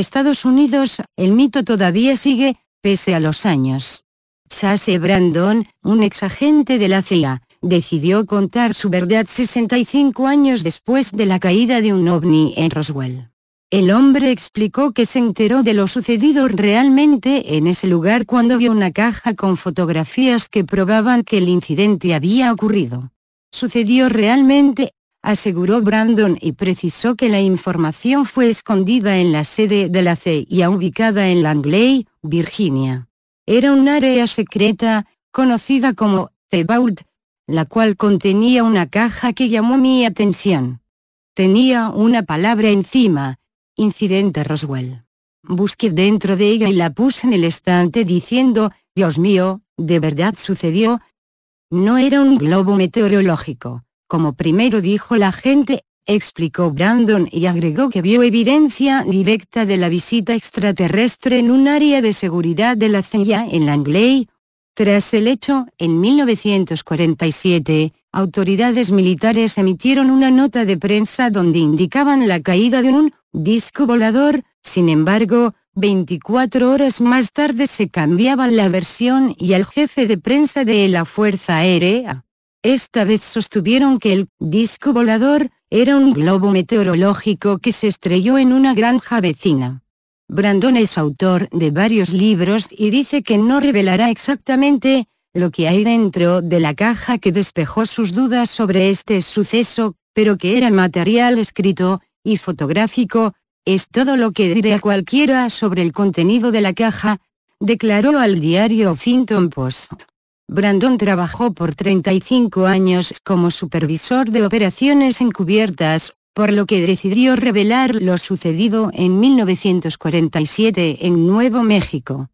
Estados Unidos, el mito todavía sigue, pese a los años. Chase Brandon, un ex agente de la CIA, decidió contar su verdad 65 años después de la caída de un ovni en Roswell. El hombre explicó que se enteró de lo sucedido realmente en ese lugar cuando vio una caja con fotografías que probaban que el incidente había ocurrido. Sucedió realmente aseguró Brandon y precisó que la información fue escondida en la sede de la CIA ubicada en Langley, Virginia. Era un área secreta, conocida como The Vault, la cual contenía una caja que llamó mi atención. Tenía una palabra encima, incidente Roswell. Busqué dentro de ella y la puse en el estante diciendo, Dios mío, ¿de verdad sucedió? No era un globo meteorológico. Como primero dijo la gente, explicó Brandon y agregó que vio evidencia directa de la visita extraterrestre en un área de seguridad de la CIA en Langley. Tras el hecho, en 1947, autoridades militares emitieron una nota de prensa donde indicaban la caída de un disco volador, sin embargo, 24 horas más tarde se cambiaban la versión y el jefe de prensa de la Fuerza Aérea, esta vez sostuvieron que el disco volador era un globo meteorológico que se estrelló en una granja vecina. Brandon es autor de varios libros y dice que no revelará exactamente lo que hay dentro de la caja que despejó sus dudas sobre este suceso, pero que era material escrito y fotográfico, es todo lo que diré a cualquiera sobre el contenido de la caja, declaró al diario Finton Post. Brandon trabajó por 35 años como supervisor de operaciones encubiertas, por lo que decidió revelar lo sucedido en 1947 en Nuevo México.